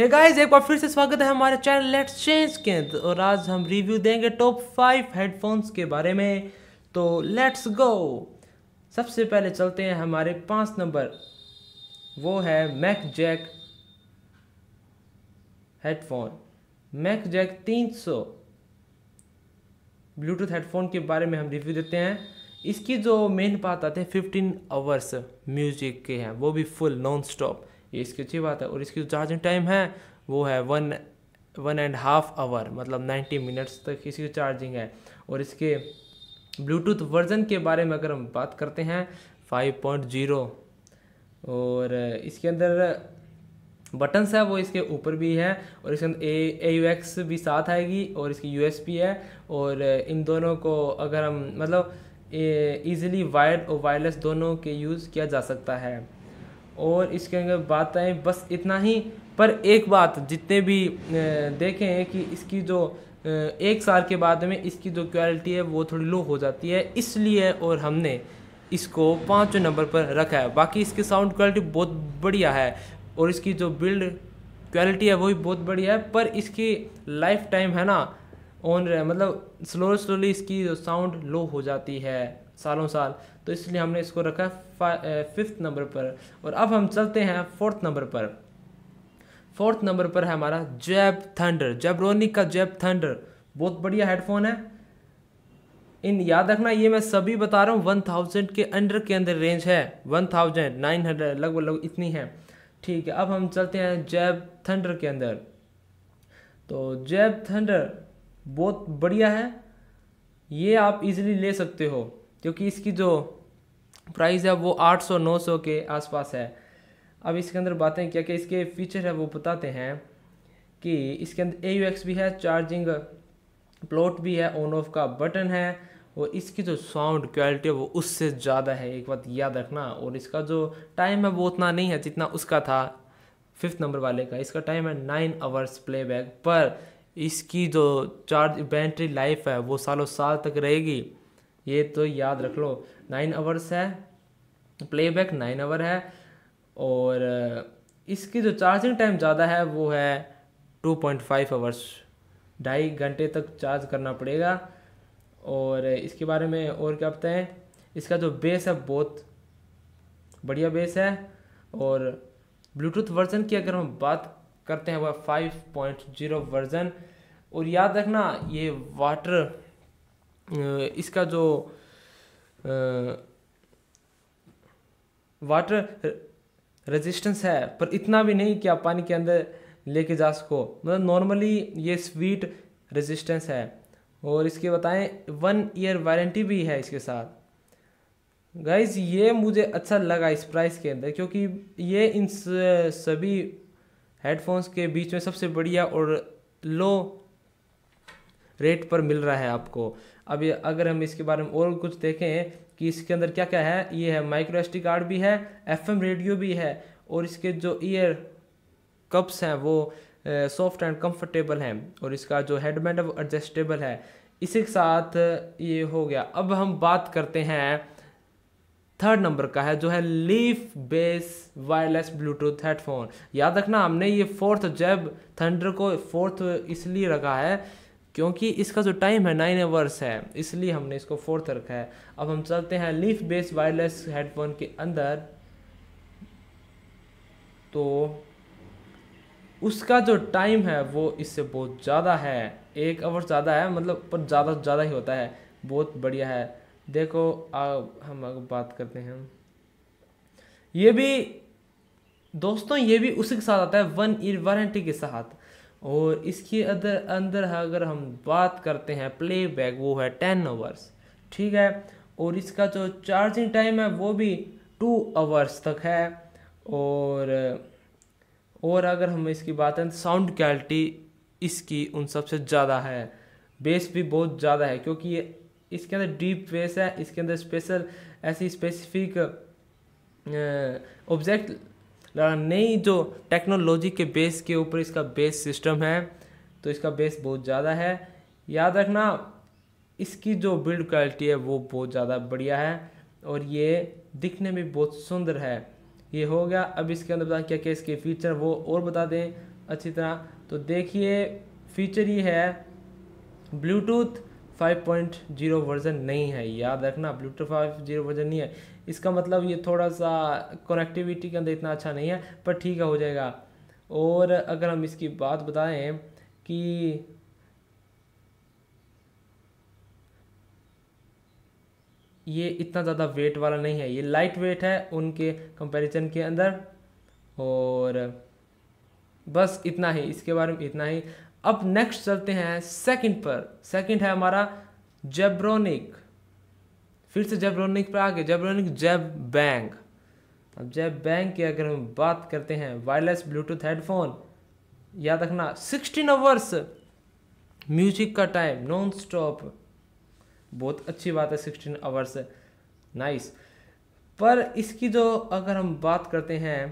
हे hey guys एक बार फिर से स्वागत है हमारे चैनल लेट्स चेंज के और आज हम रिव्यू देंगे टॉप फाइव हेडफोन्स के बारे में तो लेट्स गो सबसे पहले चलते हैं हमारे पाँच नंबर वो है mac jack headphone mac jack तीन सौ ब्लूटूथ हेडफोन के बारे में हम रिव्यू देते हैं इसकी जो मेन बात आते हैं फिफ्टीन आवर्स म्यूजिक के हैं वो भी फुल नॉन स्टॉप ये इसकी अच्छी बात है और इसकी जो चार्जिंग टाइम है वो है one one and half hour मतलब नाइन्टी मिनट्स तक इसकी चार्जिंग है और इसके ब्लूटूथ वर्जन के बारे में अगर हम बात करते हैं फाइव पॉइंट ज़ीरो और इसके अंदर बटन्स है वो इसके ऊपर भी है और इसके अंदर ए यू एक्स भी साथ आएगी और इसकी यू एस पी है और इन दोनों को अगर हम मतलब ईज़िली वायर और वायरलेस दोनों के यूज़ किया जा सकता है और इसके अंदर बात आए बस इतना ही पर एक बात जितने भी देखें कि इसकी जो एक साल के बाद में इसकी जो क्वालिटी है वो थोड़ी लो हो जाती है इसलिए और हमने इसको पाँचवें नंबर पर रखा है बाकी इसकी साउंड क्वालिटी बहुत बढ़िया है और इसकी जो बिल्ड क्वालिटी है वो भी बहुत बढ़िया है पर इसकी लाइफ टाइम है ना ऑन मतलब स्लो स्लोली इसकी साउंड लो हो जाती है सालों साल तो इसलिए हमने इसको रखा है फिफ्थ नंबर पर और अब हम चलते हैं फोर्थ नंबर पर फोर्थ नंबर पर है हमारा जैब थंडर जैबरोनिक का जैब थंडर बहुत बढ़िया हेडफोन है इन याद रखना ये मैं सभी बता रहा हूँ वन थाउजेंड के अंडर के अंदर रेंज है वन थाउजेंड नाइन हंड्रेड लगभग लगभग इतनी है ठीक है अब हम चलते हैं जैब थंडर के अंदर तो जैब थंडर बहुत बढ़िया है ये आप इजीली ले सकते हो क्योंकि इसकी जो प्राइस है वो 800-900 के आसपास है अब इसके अंदर बातें क्या क्या इसके फीचर है वो बताते हैं कि इसके अंदर ए यू भी है चार्जिंग प्लॉट भी है ऑन ऑफ का बटन है और इसकी जो साउंड क्वालिटी है वो उससे ज़्यादा है एक बात याद रखना और इसका जो टाइम है वो उतना नहीं है जितना उसका था फिफ्थ नंबर वाले का इसका टाइम है नाइन आवर्स प्लेबैक पर इसकी जो चार्ज बैटरी लाइफ है वो सालों साल तक रहेगी ये तो याद रख लो नाइन आवर्स है प्लेबैक नाइन आवर है और इसकी जो चार्जिंग टाइम ज़्यादा है वो है टू पॉइंट फाइव आवर्स ढाई घंटे तक चार्ज करना पड़ेगा और इसके बारे में और क्या बताएं इसका जो बेस है बहुत बढ़िया बेस है और ब्लूटूथ वर्जन की अगर हम बात करते हैं वह फाइव पॉइंट जीरो वर्जन और याद रखना ये वाटर इसका जो वाटर रेजिस्टेंस है पर इतना भी नहीं कि आप पानी के अंदर लेके जा सको मतलब नॉर्मली ये स्वीट रेजिस्टेंस है और इसके बताएं वन ईयर वारंटी भी है इसके साथ गाइज ये मुझे अच्छा लगा इस प्राइस के अंदर क्योंकि ये इन सभी हेडफोन्स के बीच में सबसे बढ़िया और लो रेट पर मिल रहा है आपको अभी अगर हम इसके बारे में और कुछ देखें कि इसके अंदर क्या क्या है ये है माइक्रो एस कार्ड भी है एफ रेडियो भी है और इसके जो ईयर कप्स हैं वो सॉफ्ट एंड कंफर्टेबल हैं और इसका जो हेडमेंट है वो एडजस्टेबल है इसी के साथ ये हो गया अब हम बात करते हैं थर्ड नंबर का है जो है leaf bass wireless Bluetooth headphone याद रखना हमने ये फोर्थ जैब थंडर को फोर्थ इसलिए रखा है क्योंकि इसका जो टाइम है नाइन आवर्स है इसलिए हमने इसको फोर्थ रखा है अब हम चलते हैं लीफ बेस वायरलेस हेडफोन के अंदर तो उसका जो टाइम है वो इससे बहुत ज़्यादा है एक आवर ज़्यादा है मतलब पर ज़्यादा ज़्यादा ही होता है बहुत बढ़िया है देखो अब हम अगर बात करते हैं ये भी दोस्तों ये भी उसी के साथ आता है वन ईयर वारंटी के साथ और इसके अंदर अंदर अगर हम बात करते हैं प्लेबैक वो है टेन आवर्स ठीक है और इसका जो चार्जिंग टाइम है वो भी टू आवर्स तक है और और अगर हम इसकी बात करें साउंड क्वालिटी इसकी उन सबसे ज़्यादा है बेस भी बहुत ज़्यादा है क्योंकि ये इसके अंदर डीप बेस है इसके अंदर स्पेशल ऐसी स्पेसिफिक ऑब्जेक्ट नई जो टेक्नोलॉजी के बेस के ऊपर इसका बेस सिस्टम है तो इसका बेस बहुत ज़्यादा है याद रखना इसकी जो बिल्ड क्वालिटी है वो बहुत ज़्यादा बढ़िया है और ये दिखने में बहुत सुंदर है ये हो गया अब इसके अंदर बता क्या क्या इसके फीचर वो और बता दें अच्छी तरह तो देखिए फीचर ये है ब्लूटूथ 5.0 वर्जन नहीं है याद रखना ब्लूटूथ 5.0 वर्जन नहीं है इसका मतलब ये थोड़ा सा कनेक्टिविटी के अंदर इतना अच्छा नहीं है पर ठीक है हो जाएगा और अगर हम इसकी बात बताएं कि ये इतना ज़्यादा वेट वाला नहीं है ये लाइट वेट है उनके कंपैरिजन के अंदर और बस इतना ही इसके बारे में इतना ही अब नेक्स्ट चलते हैं सेकंड पर सेकंड है हमारा जेब्रोनिक फिर से जेब्रोनिक पर आगे जेब्रोनिक जेब बैंक अब जेब बैंक की अगर हम बात करते हैं वायरलेस ब्लूटूथ हेडफोन याद रखना सिक्सटीन आवर्स म्यूजिक का टाइम नॉन स्टॉप बहुत अच्छी बात है सिक्सटीन आवर्स नाइस पर इसकी जो अगर हम बात करते हैं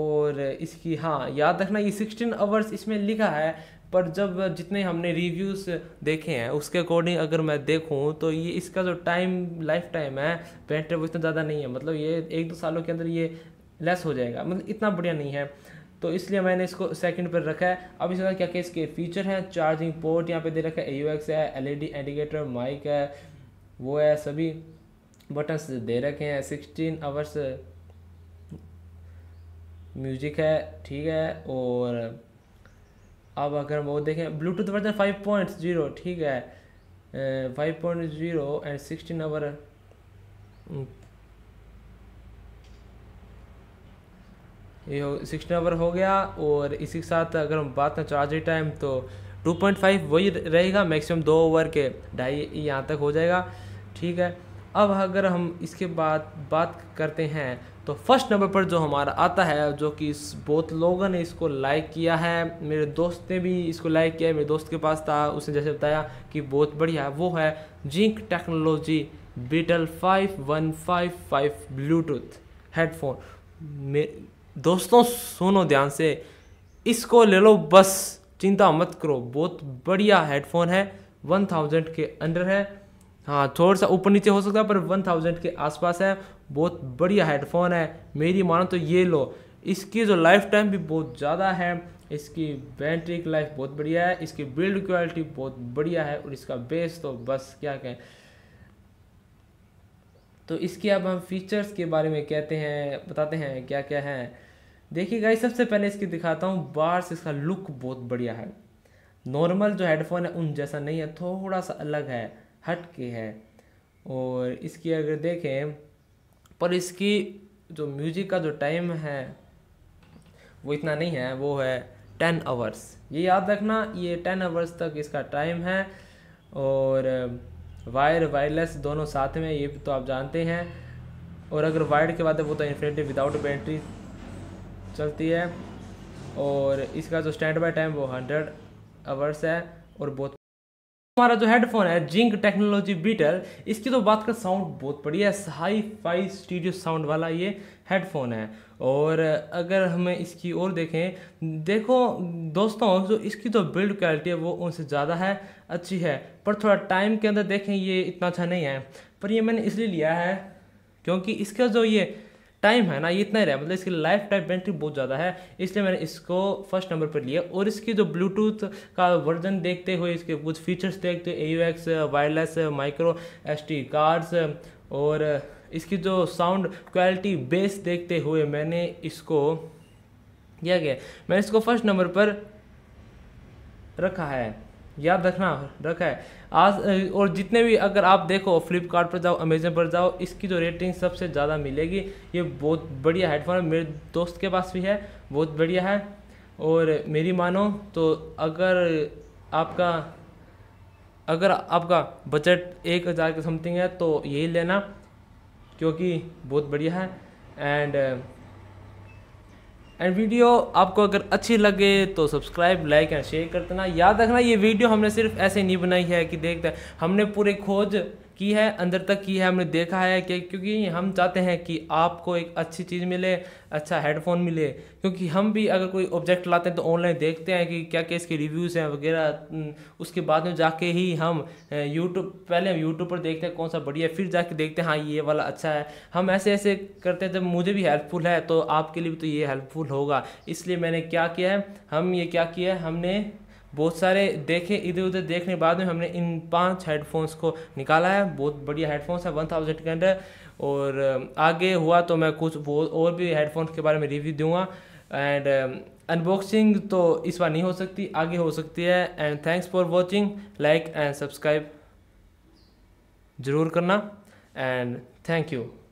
और इसकी हाँ याद रखना ये सिक्सटीन आवर्स इसमें लिखा है पर जब जितने हमने रिव्यूज़ देखे हैं उसके अकॉर्डिंग अगर मैं देखूँ तो ये इसका जो टाइम लाइफ टाइम है बैटरी वो इतना ज़्यादा नहीं है मतलब ये एक दो सालों के अंदर ये लेस हो जाएगा मतलब इतना बढ़िया नहीं है तो इसलिए मैंने इसको सेकंड पर रखा है अब इसके बाद क्या क्या इसके फीचर हैं चार्जिंग पोर्ट यहाँ पे दे रखा है ए है एल इंडिकेटर माइक है वो है सभी बटन्स दे रखे हैं सिक्सटीन आवर्स म्यूजिक है ठीक है और अब अगर वो देखें Bluetooth version five point zero ठीक है five point zero and sixteen hour ये हो सिक्सटीन आवर हो गया और इसी के साथ अगर हम बात करें चार्जिंग टाइम तो टू पॉइंट फाइव वही रहेगा मैक्सिमम दो ओवर के ढाई यहाँ तक हो जाएगा ठीक है अब अगर हम इसके बाद बात करते हैं तो फर्स्ट नंबर पर जो हमारा आता है जो कि बहुत लोगों ने इसको लाइक किया है मेरे दोस्त ने भी इसको लाइक किया है मेरे दोस्त के पास था उसने जैसे बताया कि बहुत बढ़िया वो है Zinc Technology Beetle five one five five Bluetooth headphone मे दोस्तों सुनो ध्यान से इसको ले लो बस चिंता मत करो बहुत बढ़िया हेडफोन है वन थाउजेंड के अंडर है हाँ थोड़ा सा ऊपर नीचे हो सकता है पर वन थाउजेंड के आसपास है बहुत बढ़िया हेडफोन है मेरी मानो तो ये लो इसकी जो लाइफ टाइम भी बहुत ज़्यादा है इसकी बैटरी की लाइफ बहुत बढ़िया है इसकी बिल्ड क्वालिटी बहुत बढ़िया है और इसका बेस तो बस क्या कहें तो इसके अब हम फीचर्स के बारे में कहते हैं बताते हैं क्या क्या है देखिए गाइस सबसे पहले इसकी दिखाता हूँ बाहर से इसका लुक बहुत बढ़िया है नॉर्मल जो हेडफोन है उन जैसा नहीं है थोड़ा सा अलग है हट के है और इसकी अगर देखें पर इसकी जो म्यूजिक का जो टाइम है वो इतना नहीं है वो है टेन आवर्स ये याद रखना ये टेन आवर्स तक इसका टाइम है और वायर वायरलेस दोनों साथ में ये तो आप जानते हैं और अगर वायर के बाद वो तो इन्फिनेटी विदाउट बैटरी चलती है और इसका जो स्टैंड बाय टाइम वो हंड्रेड आवर्स है और बहुत हमारा जो हेडफोन है जिंक टेक्नोलॉजी बीटल इसकी तो बात का साउंड बहुत बढ़िया है हाई फाई स्टीडियो साउंड वाला ये हेडफोन है और अगर हमें इसकी और देखें देखो दोस्तों जो इसकी तो बिल्ड क्वालिटी है वो उनसे ज़्यादा है अच्छी है पर थोड़ा टाइम के अंदर देखें ये इतना अच्छा नहीं है पर ये मैंने इसलिए लिया है क्योंकि इसका जो ये टाइम है ना ये इतना ही रहा मतलब इसकी लाइफ टाइम बैटरी बहुत ज़्यादा है इसलिए मैंने इसको फर्स्ट नंबर पर लिया और इसकी जो ब्लूटूथ का वर्जन देखते हुए इसके कुछ फीचर्स देखते A U X wireless micro S D cards और इसकी जो साउंड क्वालिटी बेस देखते हुए मैंने इसको क्या गया मैंने इसको फर्स्ट नंबर पर रखा है याद रखना रखा है आज और जितने भी अगर आप देखो फ्लिपकार्ट पर जाओ अमेजन पर जाओ इसकी जो रेटिंग सबसे ज़्यादा मिलेगी ये बहुत बढ़िया हेडफोन है मेरे दोस्त के पास भी है बहुत बढ़िया है और मेरी मानो तो अगर आपका अगर आपका बजट एक हज़ार के समथिंग है तो यही लेना क्योंकि बहुत बढ़िया है एंड एंड वीडियो आपको अगर अच्छी लगे तो सब्सक्राइब लाइक एंड शेयर कर देना याद रखना ये वीडियो हमने सिर्फ ऐसे नहीं बनाई है कि देखते हमने पूरे खोज की है अंदर तक की है हमने देखा है कि क्योंकि हम चाहते हैं कि आपको एक अच्छी चीज़ मिले अच्छा हेडफोन मिले क्योंकि हम भी अगर कोई ऑब्जेक्ट लाते हैं तो ऑनलाइन देखते हैं कि क्या क्या इसके रिव्यूज़ हैं वगैरह उसके बाद में जाके ही हम यूट्यूब पहले हम यूट्यूब पर देखते हैं कौन सा बढ़िया फिर जाके देखते हैं हाँ ये वाला अच्छा है हम ऐसे ऐसे करते हैं जब मुझे भी हेल्पफुल है तो आपके लिए भी तो ये हेल्पफुल होगा इसलिए मैंने क्या किया है हम ये क्या किया है हमने बहुत सारे देखे इधर उधर देखने के बाद में हमने इन पांच हेडफोन्स को निकाला है बहुत बढ़िया हेडफोन्स है वन थाउजेंड के अंदर और आगे हुआ तो मैं कुछ और भी हेडफोन्स के बारे में रिव्यू दूंगा एंड अनबॉक्सिंग तो इस बार नहीं हो सकती आगे हो सकती है and thanks for watching like and subscribe ज़रूर करना एंड थैंक यू